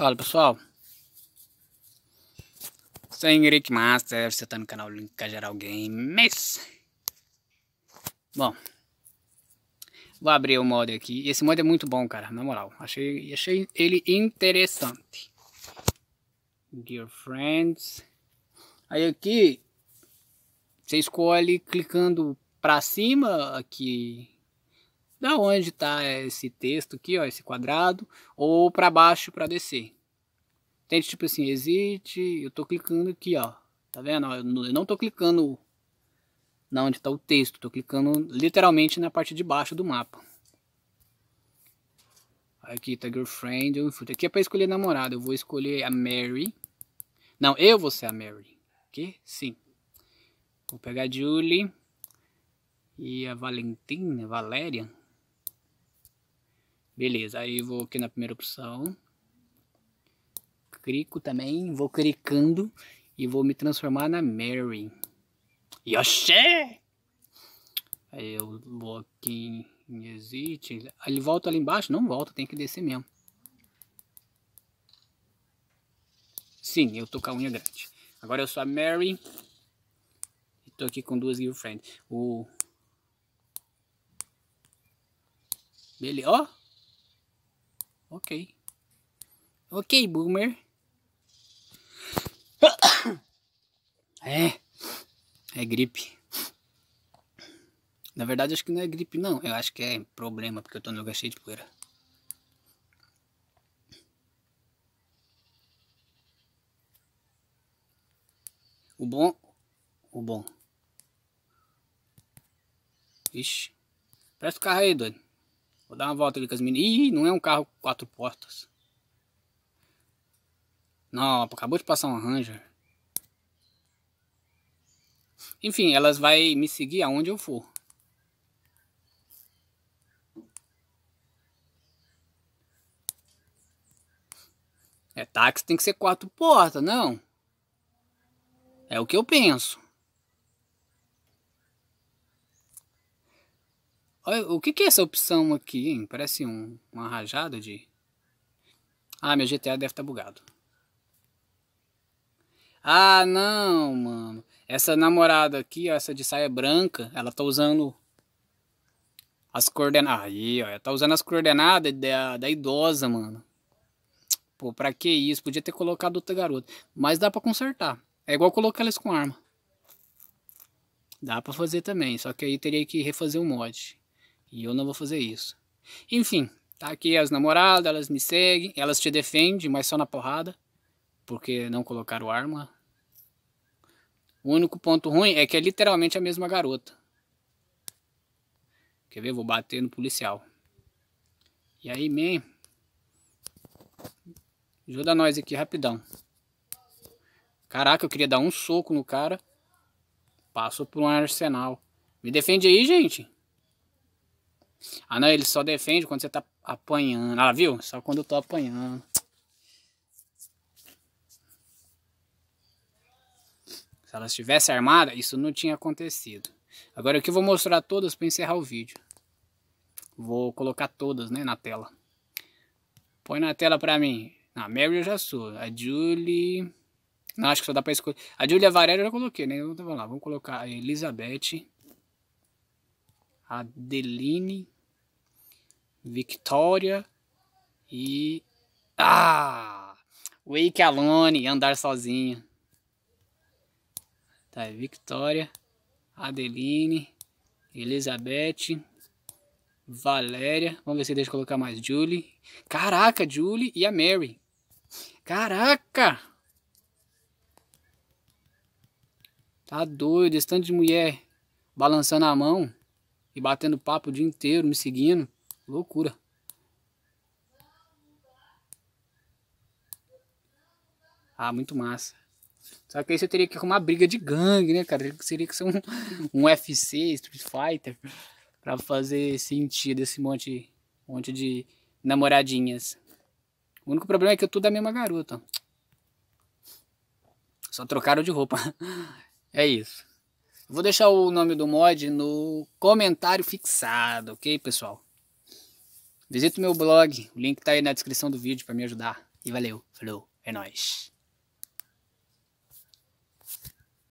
Fala pessoal, sou Henrique Master, você está no canal Link Geral Games. Bom, vou abrir o mod aqui. Esse mod é muito bom, cara, na moral. Achei, achei ele interessante. Dear Friends. Aí aqui, você escolhe clicando para cima aqui da onde está esse texto aqui, ó, esse quadrado, ou para baixo para descer. Tente tipo assim, existe, eu estou clicando aqui, ó, tá vendo? Eu não estou clicando na onde está o texto, estou clicando literalmente na parte de baixo do mapa. Aqui está girlfriend, aqui é para escolher namorada, eu vou escolher a Mary. Não, eu vou ser a Mary, que? Sim. Vou pegar a Julie e a Valentina, Valéria, Beleza, aí vou aqui na primeira opção. Clico também, vou clicando e vou me transformar na Mary. Yoshi! Aí eu vou aqui em Exit. Ele volta ali embaixo? Não volta, tem que descer mesmo. Sim, eu tô com a unha grande. Agora eu sou a Mary. E tô aqui com duas girlfriends. O... Beleza, ó. Ok. Ok, boomer. É. É gripe. Na verdade, acho que não é gripe, não. Eu acho que é problema, porque eu tô no lugar cheio de poeira. O bom... O bom. Ixi. Presta o carro aí, doido. Vou dar uma volta ali com as meninas. Ih, não é um carro quatro portas. Não, acabou de passar um Ranger. Enfim, elas vai me seguir aonde eu for. É táxi tem que ser quatro portas, não? É o que eu penso. o que, que é essa opção aqui, hein? Parece um, uma rajada de... Ah, meu GTA deve estar tá bugado. Ah, não, mano. Essa namorada aqui, ó, essa de saia branca, ela tá usando as coordenadas. Aí, ó, ela tá usando as coordenadas da, da idosa, mano. Pô, pra que isso? Podia ter colocado outra garota. Mas dá pra consertar. É igual colocar elas com arma. Dá pra fazer também, só que aí teria que refazer o um mod. E eu não vou fazer isso. Enfim, tá aqui as namoradas, elas me seguem, elas te defendem, mas só na porrada, porque não colocaram arma. O único ponto ruim é que é literalmente a mesma garota. Quer ver? Vou bater no policial. E aí, man? Ajuda nós aqui rapidão. Caraca, eu queria dar um soco no cara. Passou por um arsenal. Me defende aí, gente. Ah, não, ele só defende quando você tá apanhando. Ah, viu? Só quando eu tô apanhando. Se ela estivesse armada, isso não tinha acontecido. Agora aqui eu vou mostrar todas para encerrar o vídeo. Vou colocar todas, né, na tela. Põe na tela para mim. A ah, Mary eu já sou. A Julie... Não, acho que só dá para escolher. A Julia Varela eu já coloquei, né? Então vamos lá, vamos colocar a Elizabeth... Adeline, Victoria e. Ah! Wake Alone, andar sozinha. Tá, Victoria, Adeline, Elizabeth, Valéria. Vamos ver se deixa eu colocar mais Julie. Caraca, Julie e a Mary. Caraca! Tá doido, esse tanto de mulher balançando a mão e batendo papo o dia inteiro, me seguindo. Loucura. Ah, muito massa. Só que aí você teria que arrumar briga de gangue, né, cara? Seria que ser é um, um UFC, Street Fighter, pra fazer sentido esse monte, monte de namoradinhas. O único problema é que eu tô da mesma garota. Só trocaram de roupa. É isso. Vou deixar o nome do mod no comentário fixado, ok, pessoal? Visita o meu blog, o link tá aí na descrição do vídeo para me ajudar. E valeu, falou, é nóis.